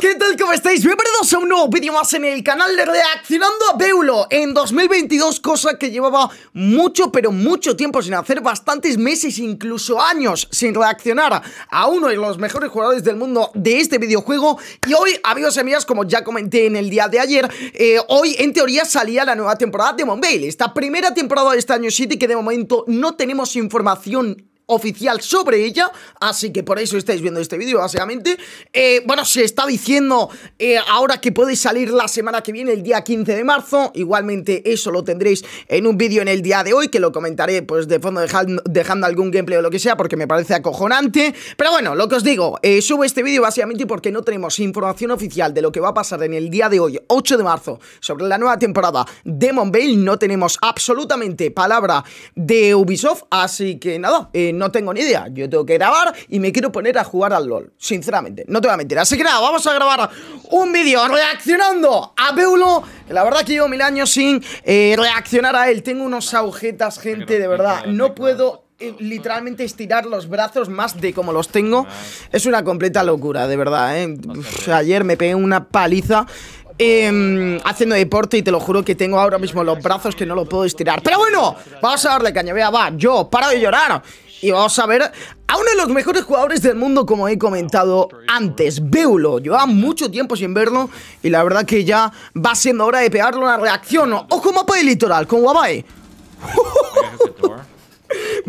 ¿qué tal? ¿Cómo estáis? Bienvenidos a un nuevo vídeo más en el canal de Reaccionando a Beulo en 2022, cosa que llevaba mucho, pero mucho tiempo sin hacer, bastantes meses, incluso años, sin reaccionar a uno de los mejores jugadores del mundo de este videojuego. Y hoy, amigos y amigas, como ya comenté en el día de ayer, eh, hoy en teoría salía la nueva temporada de Mobile, esta primera temporada de este año City que de momento no tenemos información oficial sobre ella, así que por eso estáis viendo este vídeo básicamente. Eh, bueno, se está diciendo eh, ahora que puede salir la semana que viene, el día 15 de marzo, igualmente eso lo tendréis en un vídeo en el día de hoy, que lo comentaré pues de fondo dejando, algún gameplay o lo que sea, porque me parece acojonante. Pero bueno, lo que os digo, eh, subo este vídeo básicamente porque no tenemos información oficial de lo que va a pasar en el día de hoy, 8 de marzo, sobre la nueva temporada de Monbale, no tenemos absolutamente palabra de Ubisoft, así que nada, eh, no tengo ni idea. Yo tengo que grabar y me quiero poner a jugar al LOL. Sinceramente, no te voy a mentir. Así que nada, vamos a grabar un vídeo reaccionando a Peulo. Que la verdad que llevo mil años sin eh, reaccionar a él. Tengo unos agujetas, gente, de verdad. No puedo eh, literalmente estirar los brazos más de como los tengo. Es una completa locura, de verdad, eh. ayer me pegué una paliza. Em, haciendo deporte y te lo juro que tengo ahora mismo los brazos que no lo puedo estirar. Pero bueno, vamos a darle caña. Vea, va, yo, para de llorar. Y vamos a ver a uno de los mejores jugadores del mundo, como he comentado antes. Veulo. llevaba mucho tiempo sin verlo y la verdad que ya va siendo hora de pegarle una reacción. Ojo mapa de litoral con Wabai.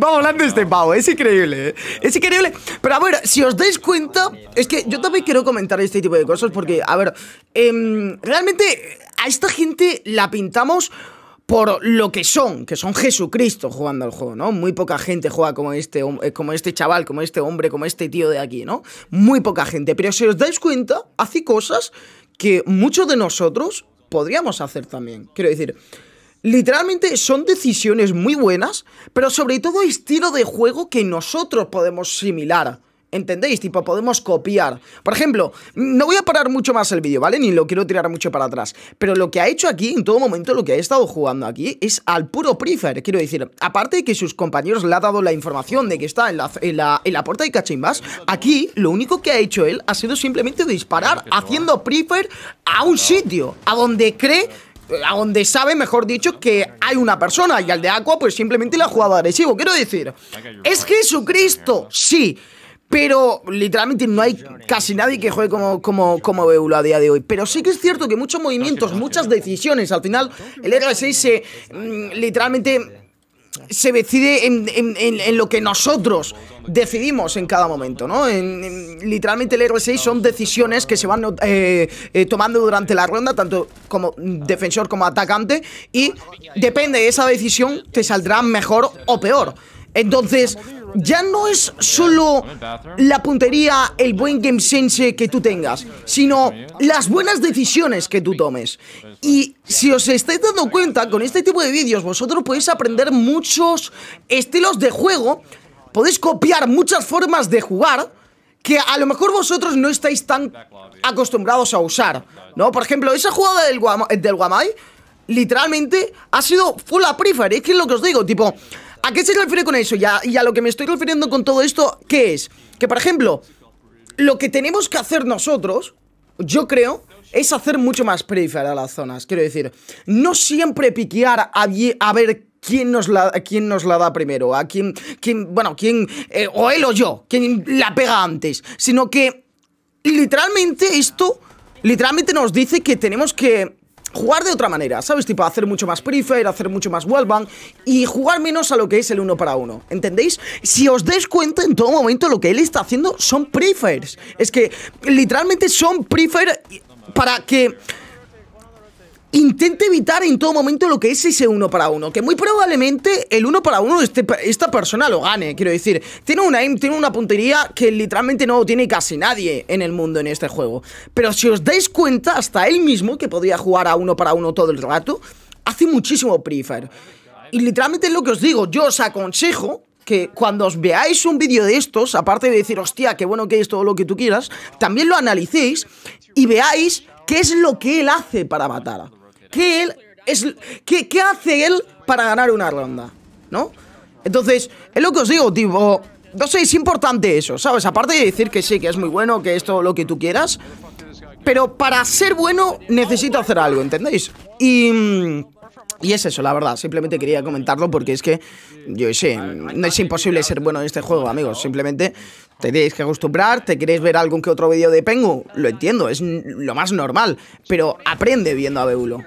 Va de este pavo, es increíble, eh. es increíble. Pero a ver, si os dais cuenta, es que yo también quiero comentar este tipo de cosas porque, a ver, em, realmente a esta gente la pintamos por lo que son, que son Jesucristo jugando al juego, ¿no? Muy poca gente juega como este, eh, como este chaval, como este hombre, como este tío de aquí, ¿no? Muy poca gente. Pero si os dais cuenta, hace cosas que muchos de nosotros podríamos hacer también. Quiero decir, literalmente son decisiones muy buenas, pero sobre todo estilo de juego que nosotros podemos similar. ¿Entendéis? Tipo, podemos copiar. Por ejemplo, no voy a parar mucho más el vídeo, ¿vale? Ni lo quiero tirar mucho para atrás. Pero lo que ha hecho aquí, en todo momento, lo que ha estado jugando aquí, es al puro Prefer. Quiero decir, aparte de que sus compañeros le ha dado la información de que está en la, en la, puerta de Cachimbas, aquí lo único que ha hecho él ha sido simplemente disparar haciendo ¿eh? Prefer a un sitio, a donde cree a donde sabe, mejor dicho, que hay una persona y al de Aqua pues simplemente le ha jugado agresivo. Quiero decir, ¿es Jesucristo? Sí. Pero literalmente no hay casi nadie que juegue como, como, a día de hoy. Pero sí que es cierto que muchos movimientos, muchas decisiones. Al final, el R6 se mm, literalmente se decide en, lo que nosotros decidimos en cada momento, ¿no? literalmente el R6 son decisiones que se van eh, eh, tomando durante la ronda, tanto como defensor como atacante, y depende de esa decisión te saldrá mejor o peor. Entonces, ya no es solo la puntería, el buen game sense que tú tengas, sino las buenas decisiones que tú tomes. Y si os estáis dando cuenta, con este tipo de vídeos vosotros podéis aprender muchos estilos de juego, podéis copiar muchas formas de jugar que a lo mejor vosotros no estáis tan acostumbrados a usar, ¿no? Por ejemplo, esa jugada del, Guamai, literalmente, ha sido full a prefer, es ¿eh? que es lo que os digo, tipo... ¿A qué se refiere con eso? Y a, lo que me estoy refiriendo con todo esto, ¿qué es? Que, por ejemplo, lo que tenemos que hacer nosotros, yo creo, es hacer mucho más a las zonas. Quiero decir, no siempre piquear a, a ver quién nos la, quién nos la da primero, a quién, bueno, quién, eh, o él o yo, quién la pega antes, sino que literalmente esto, literalmente nos dice que tenemos que jugar de otra manera, ¿sabes? Tipo, hacer mucho más prefer, hacer mucho más wallbang y jugar menos a lo que es el uno para uno, ¿entendéis? Si os dais cuenta, en todo momento lo que él está haciendo son prefers. Es que literalmente son prefer para que Intente evitar en todo momento lo que es ese uno para uno. Que muy probablemente el uno para uno de este esta persona lo gane, quiero decir. Tiene una tiene una puntería que literalmente no tiene casi nadie en el mundo en este juego. Pero si os dais cuenta, hasta él mismo, que podría jugar a uno para uno todo el rato, hace muchísimo prefer. Y literalmente es lo que os digo, yo os aconsejo que cuando os veáis un vídeo de estos, aparte de decir, hostia, qué bueno que es todo lo que tú quieras, también lo analicéis y veáis qué es lo que él hace para matar. ¿Qué, es, qué, hace él para ganar una ronda? ¿No? Entonces, es lo que os digo, tipo... No sé, es importante eso, ¿sabes? Aparte de decir que sí, que es muy bueno, que es todo lo que tú quieras. Pero para ser bueno necesito hacer algo, ¿entendéis? Y... es eso, la verdad. Simplemente quería comentarlo porque es que, yo sé, no es imposible ser bueno en este juego, amigos. Simplemente tenéis que acostumbrar, te queréis ver algún que otro vídeo de Pengu. Lo entiendo, es lo más normal. Pero aprende viendo a Beulo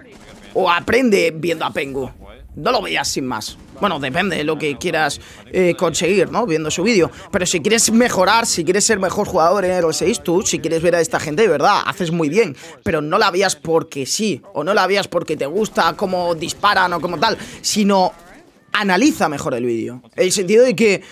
o aprende viendo a Pengu. No lo veas sin más. Bueno, depende de lo que quieras eh, conseguir, ¿no? Viendo su vídeo. Pero si quieres mejorar, si quieres ser mejor jugador en Hero 6, tú, si quieres ver a esta gente, de verdad, haces muy bien. Pero no la veas porque sí, o no la veas porque te gusta cómo disparan o como tal, sino analiza mejor el vídeo. El sentido de que,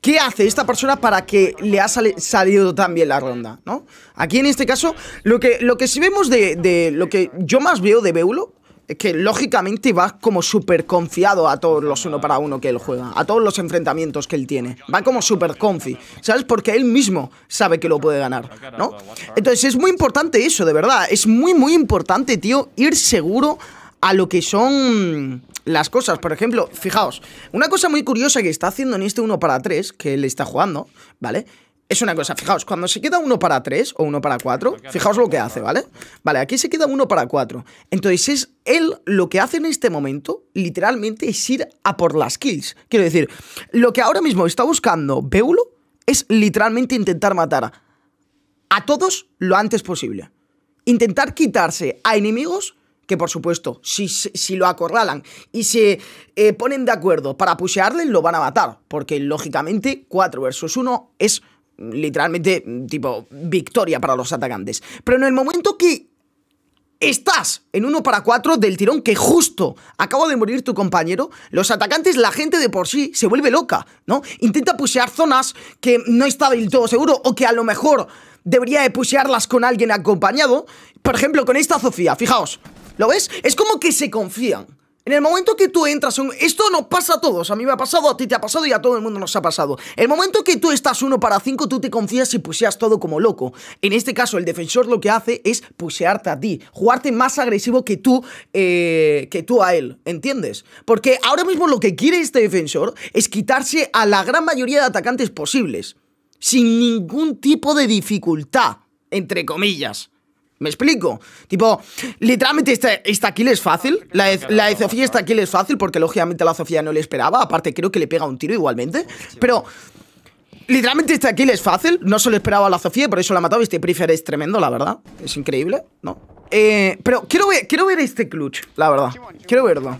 ¿qué hace esta persona para que le ha salido tan bien la ronda, ¿no? Aquí en este caso, lo que, lo que vemos de, de lo que yo más veo de Beulo, que lógicamente va como súper confiado a todos los uno para uno que él juega, a todos los enfrentamientos que él tiene. Va como súper confi, ¿sabes? Porque él mismo sabe que lo puede ganar, ¿no? Entonces es muy importante eso, de verdad. Es muy, muy importante, tío, ir seguro a lo que son las cosas. Por ejemplo, fijaos, una cosa muy curiosa que está haciendo en este uno para tres, que él está jugando, ¿vale? es una cosa, fijaos, cuando se queda uno para tres o uno para cuatro, fijaos lo que hace, ¿vale? Vale, aquí se queda uno para cuatro. Entonces es él lo que hace en este momento, literalmente, es ir a por las kills. Quiero decir, lo que ahora mismo está buscando Beulo es literalmente intentar matar a todos lo antes posible. Intentar quitarse a enemigos que por supuesto, si, si, lo acorralan y se eh, ponen de acuerdo para pushearle, lo van a matar. Porque lógicamente cuatro versus uno es literalmente, tipo, victoria para los atacantes. Pero en el momento que estás en uno para 4 del tirón que justo acaba de morir tu compañero, los atacantes, la gente de por sí, se vuelve loca, ¿no? Intenta pusear zonas que no está del todo seguro o que a lo mejor debería de pusearlas con alguien acompañado. Por ejemplo, con esta Sofía, fijaos, ¿lo ves? Es como que se confían. En el momento que tú entras, esto nos pasa a todos, a mí me ha pasado, a ti te ha pasado y a todo el mundo nos ha pasado. El momento que tú estás uno para cinco, tú te confías y puseas todo como loco. En este caso, el defensor lo que hace es pusearte a ti, jugarte más agresivo que tú, eh, que tú a él, ¿entiendes? Porque ahora mismo lo que quiere este defensor es quitarse a la gran mayoría de atacantes posibles, sin ningún tipo de dificultad, entre comillas. ¿Me explico? Tipo, literalmente esta, kill es fácil. La, de, Sofía esta kill es fácil porque lógicamente la Sofía no le esperaba. Aparte creo que le pega un tiro igualmente. Pero... Literalmente esta kill es fácil, no se lo esperaba a la Sofía, por eso la ha matado. Este prefer es tremendo, la verdad. Es increíble, ¿no? Eh, pero quiero ver, quiero ver este clutch, la verdad. Quiero verlo.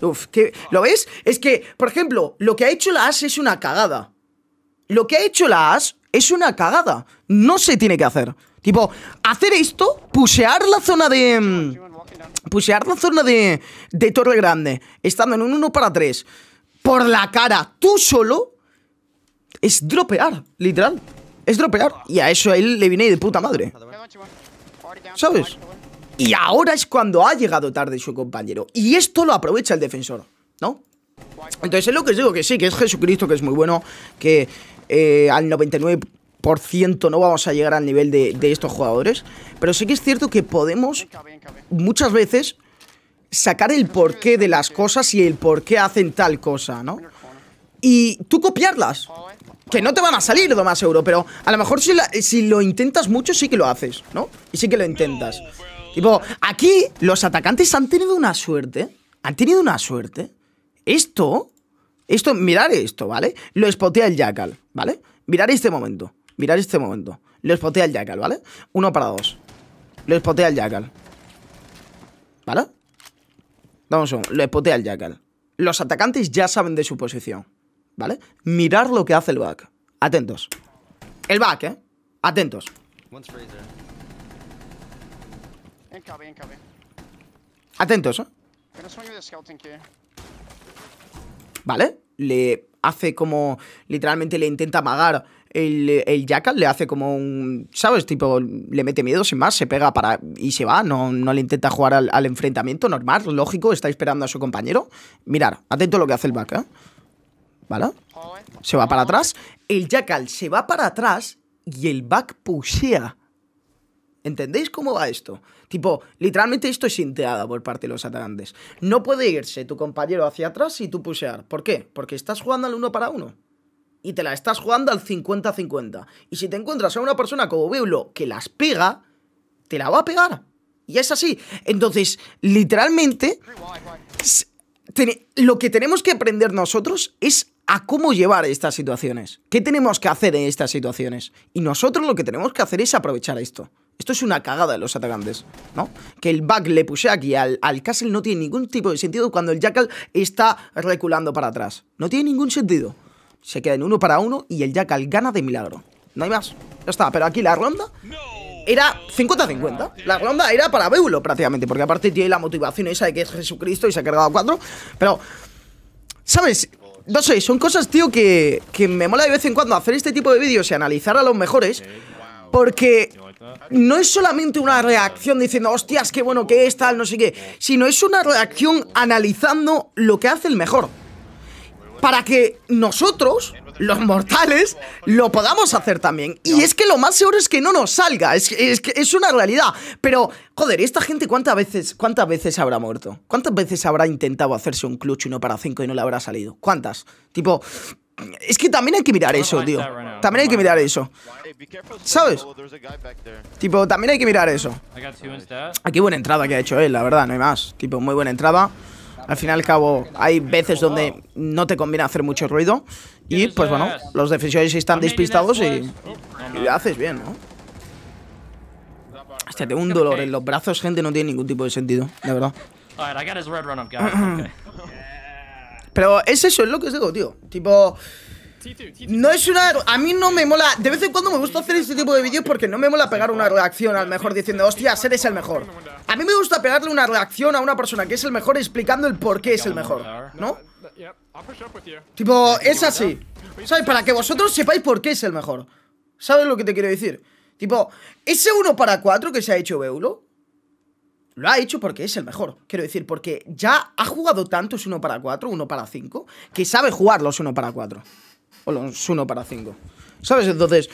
Uf, ¿lo ves? Es que, por ejemplo, lo que ha hecho la As es una cagada. Lo que ha hecho la As es una cagada. No se tiene que hacer. Tipo, hacer esto, pusear la zona de... Mm, pusear la zona de, de Torre Grande, estando en un 1 para 3, por la cara, tú solo, es dropear, literal. Es dropear. Y a eso él le viene de puta madre. ¿Sabes? Y ahora es cuando ha llegado tarde su compañero. Y esto lo aprovecha el defensor, ¿no? Entonces es lo que os digo, que sí, que es Jesucristo, que es muy bueno, que eh, al 99 por ciento no vamos a llegar al nivel de, estos jugadores, pero sí que es cierto que podemos muchas veces sacar el porqué de las cosas y el por qué hacen tal cosa, ¿no? Y tú copiarlas, que no te van a salir Lo más euro, pero a lo mejor si, lo intentas mucho sí que lo haces, ¿no? Y sí que lo intentas. Tipo, aquí los atacantes han tenido una suerte, han tenido una suerte. Esto, esto, mirar esto, ¿vale? Lo spotea el Jackal, ¿vale? Mirad este momento. Mirad este momento. Le espotea el Jackal, ¿vale? Uno para dos. Le spotea el Jackal. ¿Vale? Vamos un Le spotea el Jackal. Los atacantes ya saben de su posición. ¿Vale? Mirar lo que hace el back. Atentos. El back, ¿eh? Atentos. Atentos, ¿eh? ¿Vale? Le hace como... Literalmente le intenta amagar el, el Jackal le hace como un, ¿sabes? Tipo, le mete miedo sin más, se pega para y se va, no, no le intenta jugar al, enfrentamiento normal, lógico, está esperando a su compañero. Mirar, atento a lo que hace el back, ¿eh? ¿Vale? Se va para atrás, el Jackal se va para atrás y el back pusea ¿Entendéis cómo va esto? Tipo, literalmente esto es sinteada por parte de los atacantes. No puede irse tu compañero hacia atrás y tú pusear. ¿Por qué? Porque estás jugando al uno para uno y te la estás jugando al 50-50. Y si te encuentras a una persona como veblo que las pega, te la va a pegar. Y es así. Entonces, literalmente, lo que tenemos que aprender nosotros es a cómo llevar estas situaciones. ¿Qué tenemos que hacer en estas situaciones? Y nosotros lo que tenemos que hacer es aprovechar esto. Esto es una cagada de los atacantes, ¿no? Que el back le puse aquí al, al castle no tiene ningún tipo de sentido cuando el jackal está reculando para atrás. No tiene ningún sentido se queda en uno para uno y el Jackal gana de milagro. No hay más. Ya está, pero aquí la ronda era 50-50. La ronda era para Beulo prácticamente, porque aparte tiene la motivación esa de que es Jesucristo y se ha cargado cuatro. Pero, ¿sabes? No sé, son cosas, tío, que, que me mola de vez en cuando hacer este tipo de vídeos y analizar a los mejores. Porque no es solamente una reacción diciendo, hostias, qué bueno que es, tal, no sé qué. Sino es una reacción analizando lo que hace el mejor para que nosotros, los mortales, lo podamos hacer también. Y es que lo más seguro es que no nos salga, es, es, es una realidad. Pero, joder, ¿y esta gente cuántas veces, cuántas veces habrá muerto? ¿Cuántas veces habrá intentado hacerse un clutch uno para cinco y no le habrá salido? ¿Cuántas? Tipo, es que también hay que mirar eso, tío. También hay que mirar eso. ¿Sabes? Tipo, también hay que mirar eso. Aquí buena entrada que ha hecho él, la verdad, no hay más. Tipo, muy buena entrada. Al fin y al cabo, hay veces donde no te conviene hacer mucho ruido. Y pues bueno, los defensores están despistados pues. y, haces bien, ¿no? Hostia, tengo un dolor en los brazos, gente, no tiene ningún tipo de sentido, de verdad. Pero es eso, es lo que os digo, tío. Tipo, no es una... A mí no me mola... De vez en cuando me gusta hacer este tipo de vídeos porque no me mola pegar una reacción al mejor diciendo Hostia, es el mejor A mí me gusta pegarle una reacción a una persona que es el mejor explicando el por qué es el mejor ¿No? Tipo, es así ¿Sabes? Para que vosotros sepáis por qué es el mejor ¿Sabes lo que te quiero decir? Tipo, ese 1 para 4 que se ha hecho Beulo lo ha hecho porque es el mejor. Quiero decir, porque ya ha jugado tantos 1 para 4, 1 para 5, que sabe jugar los 1 para 4 o los 1 para 5. ¿Sabes? Entonces,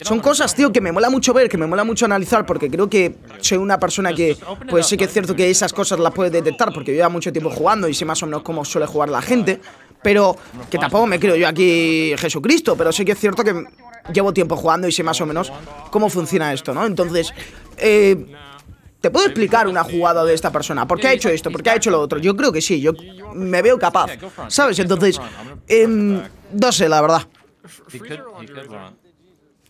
son cosas, tío, que me mola mucho ver, que me mola mucho analizar, porque creo que soy una persona que, pues sí que es cierto que esas cosas las puedes detectar, porque yo llevo mucho tiempo jugando y sé más o menos cómo suele jugar la gente, pero que tampoco me creo yo aquí Jesucristo, pero sí que es cierto que llevo tiempo jugando y sé más o menos cómo funciona esto, ¿no? Entonces, eh te puedo explicar una jugada de esta persona, ¿por qué ha hecho esto? ¿Por qué ha hecho lo otro? Yo creo que sí, yo me veo capaz, ¿sabes? Entonces, em, no sé, la verdad.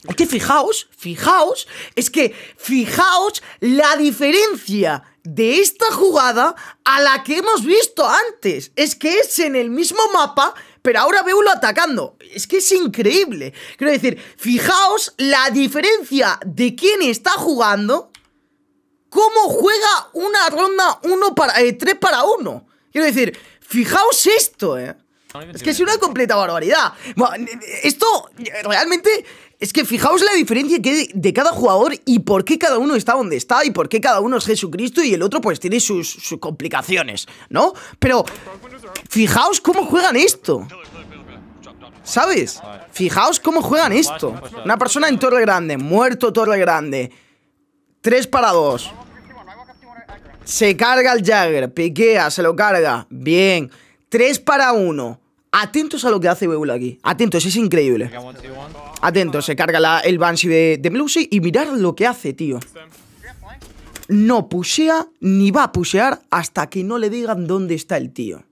Es que fijaos, fijaos, es que fijaos la diferencia de esta jugada a la que hemos visto antes. Es que es en el mismo mapa, pero ahora veo uno atacando. Es que es increíble. Quiero decir, fijaos la diferencia de quién está jugando cómo juega una ronda 1 para... 3 eh, para 1. Quiero decir, fijaos esto, eh. Es que es una completa barbaridad. Esto realmente es que fijaos la diferencia que de, cada jugador y por qué cada uno está donde está y por qué cada uno es Jesucristo y el otro pues tiene sus, sus complicaciones, ¿no? Pero fijaos cómo juegan esto. ¿Sabes? Fijaos cómo juegan esto. Una persona en torre grande, muerto torre grande. 3 para 2. Se carga el Jagger, piquea, se lo carga. Bien. 3 para 1. Atentos a lo que hace Beul aquí. Atentos, es increíble. Atentos, se carga el Banshee de, de y mirad lo que hace, tío. No pusea ni va a pusear hasta que no le digan dónde está el tío.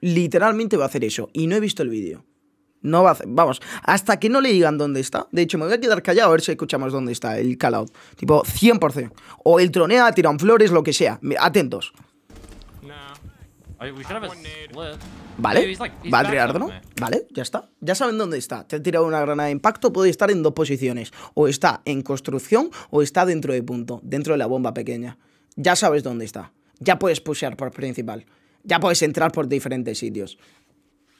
Literalmente va a hacer eso y no he visto el vídeo. No va a hacer, vamos, hasta que no le digan dónde está. De hecho, me voy a quedar callado a ver si escuchamos dónde está el call Tipo, 100%. O el tronea, tiran flores, lo que sea. Atentos. Vale, va a tirar ¿no? Vale, ya está. Ya saben dónde está. Te he tirado una granada de impacto, puede estar en dos posiciones. O está en construcción o está dentro de punto, dentro de la bomba pequeña. Ya sabes dónde está. Ya puedes pushear por principal. Ya puedes entrar por diferentes sitios.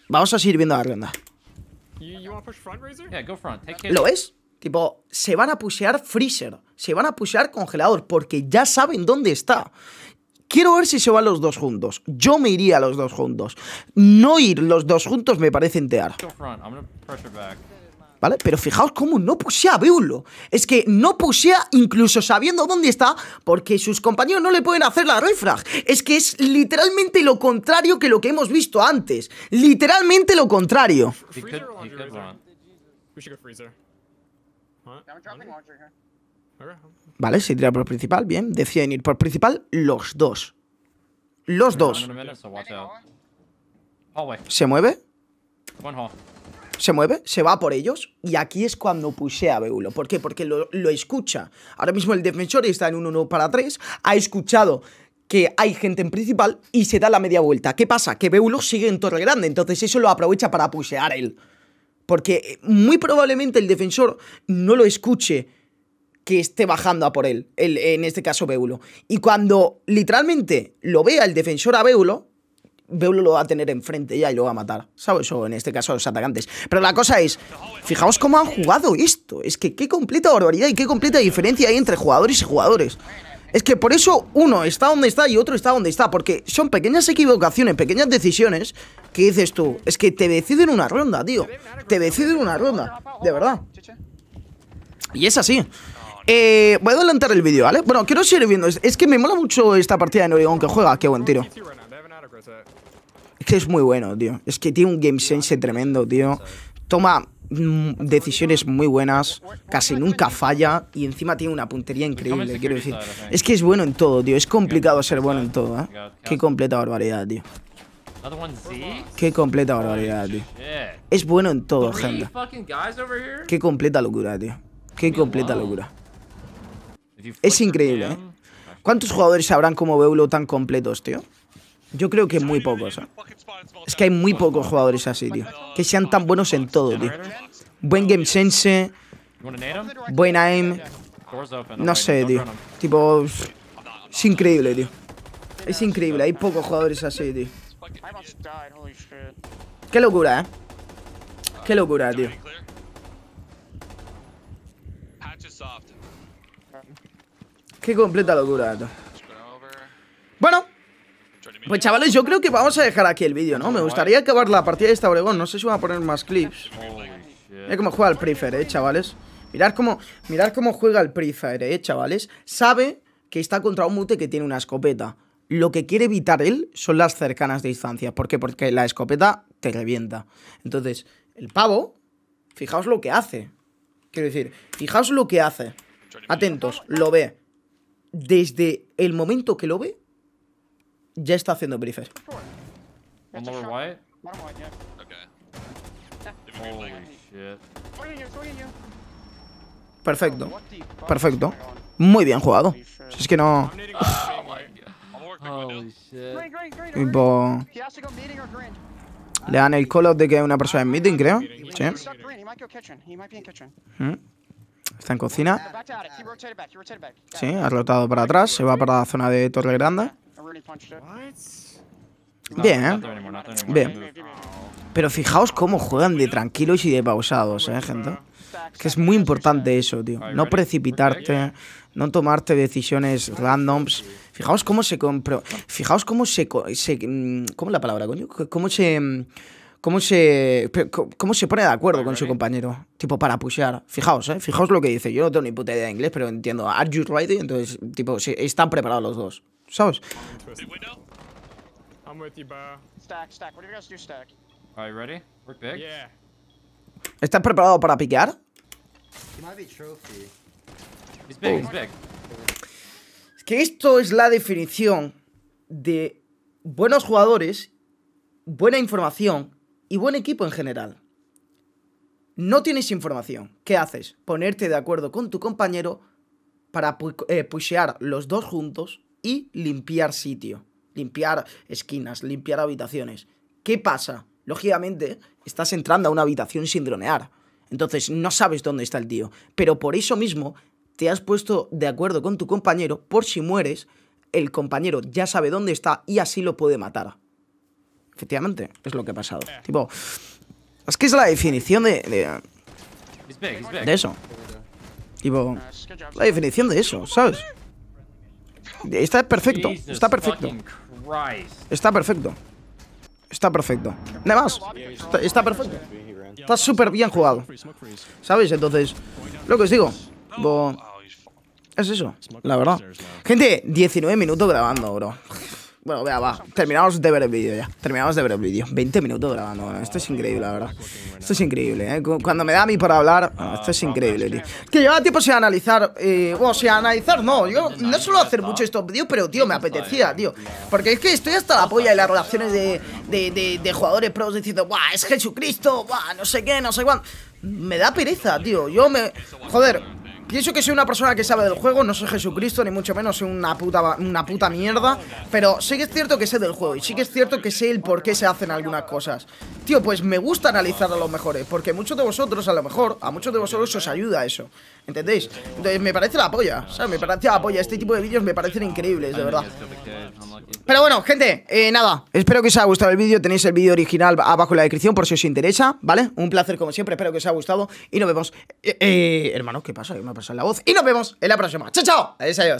Vamos a seguir viendo la ronda. Lo es. Tipo, se van a pushear Freezer, se van a pushear Congelador, porque ya saben dónde está. Quiero ver si se van los dos juntos. Yo me iría a los dos juntos. No ir los dos juntos me parece entear. ¿vale? Pero fijaos cómo no pusía a Es que no pusía incluso sabiendo dónde está, porque sus compañeros no le pueden hacer la refrag. Es que es literalmente lo contrario que lo que hemos visto antes. Literalmente lo contrario. Vale, se tira por principal, bien. Deciden ir por principal los dos. Los dos. Se mueve se mueve, se va por ellos y aquí es cuando pusea a Beulo. ¿Por qué? Porque lo, escucha. Ahora mismo el defensor está en un 1 para 3, ha escuchado que hay gente en principal y se da la media vuelta. ¿Qué pasa? Que Beulo sigue en Torre Grande, entonces eso lo aprovecha para pusear él. Porque eh, muy probablemente el defensor no lo escuche que esté bajando a por él, en este caso Beulo. Y cuando literalmente lo vea el defensor a Beulo, Beulo lo va a tener enfrente ya y lo va a matar, ¿sabes? O en este caso a los atacantes. Pero la cosa es, fijaos cómo han jugado esto. Es que qué completa barbaridad y qué completa diferencia hay entre jugadores y jugadores. Es que por eso uno está donde está y otro está donde está, porque son pequeñas equivocaciones, pequeñas decisiones que dices tú. Es que te deciden una ronda, tío. Te deciden una ronda, de verdad. Y es así. Eh, voy a adelantar el vídeo, ¿vale? Bueno, quiero seguir viendo. Es que me mola mucho esta partida de Oregon que juega. Qué buen tiro. Es que es muy bueno, tío. Es que tiene un game sense tremendo, tío. Toma mm, decisiones muy buenas, casi nunca falla y encima tiene una puntería increíble, quiero decir. ¿eh? Es que es bueno en todo, tío. Es complicado ser bueno en todo, ¿eh? Qué completa barbaridad, tío. Qué completa barbaridad, tío. Es bueno en todo, gente. Qué completa locura, tío. Qué completa locura. Es increíble, ¿eh? ¿Cuántos jugadores sabrán como veulo tan completos, tío? Yo creo que muy pocos. ¿eh? Es que hay muy pocos jugadores así, tío. Que sean tan buenos en todo, tío. Buen game sense. Buen aim. No sé, tío. Tipo... Es increíble, tío. Es increíble. Hay pocos jugadores así, tío. Qué locura, ¿eh? Qué locura, tío. Qué completa locura, tío. Pues chavales, yo creo que vamos a dejar aquí el vídeo, ¿no? Me gustaría acabar la partida de esta Oregón. No sé si voy a poner más clips. Mira cómo juega el Prefer, ¿eh, chavales? Mirad cómo, mirad cómo juega el Prefer, ¿eh, chavales? Sabe que está contra un mute que tiene una escopeta. Lo que quiere evitar él son las cercanas distancias. ¿Por qué? Porque la escopeta te revienta. Entonces, el pavo, fijaos lo que hace. Quiero decir, fijaos lo que hace. Atentos, lo ve. Desde el momento que lo ve, ya está haciendo briefer. Perfecto. Oh, Perfecto. Oh Muy bien jugado. Si es que no. Le dan el call de que hay una persona en ah, meeting, creo. Sí. Mm. Está en cocina. Sí, ha rotado para atrás. Se va para la zona de Torre Grande. Bien, ¿eh? Bien. Pero fijaos cómo juegan de tranquilos y de pausados, ¿eh, gente? Que es muy importante eso, tío. No precipitarte, no tomarte decisiones randoms. Fijaos cómo se compro. Fijaos cómo se, mm, ¿Cómo es la palabra, coño? Cómo se. Mm, cómo se, cómo se pone de acuerdo con su compañero, tipo para pushear. Fijaos, ¿eh? fijaos lo que dice. Yo no tengo ni puta idea de inglés, pero entiendo. Are you ready? Entonces, tipo, están preparados los dos. ¿sabes? ¿Estás preparado para piquear? Oh. Es que esto es la definición de buenos jugadores, buena información y buen equipo en general. No tienes información. ¿Qué haces? Ponerte de acuerdo con tu compañero para eh, pushear los dos juntos y limpiar sitio, limpiar esquinas, limpiar habitaciones. ¿Qué pasa? Lógicamente, estás entrando a una habitación sin dronear. Entonces no sabes dónde está el tío. Pero por eso mismo te has puesto de acuerdo con tu compañero por si mueres, el compañero ya sabe dónde está y así lo puede matar. Efectivamente, es lo que ha pasado. Eh. Tipo, es que es la definición de... De, eso. Tipo, la definición de eso, ¿sabes? Está perfecto, está perfecto. Está perfecto. Está perfecto. Nada más. Está, perfecto. Está súper bien jugado. ¿Sabéis? Entonces, lo que os digo. Es eso, la verdad. Gente, 19 minutos grabando, bro. Bueno, vea, va. Terminamos de ver el vídeo ya. Terminamos de ver el vídeo. 20 minutos grabando. Esto es increíble, la verdad. Esto es increíble, ¿eh? Cuando me da a mí para hablar, ah, esto es increíble, tío. Que lleva tiempo sin analizar. Eh, o sea, analizar no. Yo no suelo hacer mucho estos vídeos, pero, tío, me apetecía, tío. Porque es que estoy hasta la polla y las relaciones de, de, de, jugadores pros diciendo, ¡buah! Es Jesucristo, ¡buah! No sé qué, no sé cuándo. Me da pereza, tío. Yo me. Joder. Pienso que soy una persona que sabe del juego, no soy Jesucristo, ni mucho menos soy una puta, una puta mierda, pero sí que es cierto que sé del juego y sí que es cierto que sé el por qué se hacen algunas cosas. Tío, pues me gusta analizar a los mejores, porque muchos de vosotros, a lo mejor, a muchos de vosotros os ayuda eso. ¿Entendéis? Entonces me parece la polla, o sea, me parece la polla. Este tipo de vídeos me parecen increíbles, de verdad. Pero bueno, gente, eh, nada. Espero que os haya gustado el vídeo. Tenéis el vídeo original abajo en la descripción por si os interesa, ¿vale? Un placer como siempre. Espero que os haya gustado y nos vemos. Eh, eh hermano, ¿qué pasa? Me ha pasado la voz. Y nos vemos en la próxima. ¡Chao, chao! Adiós, adiós.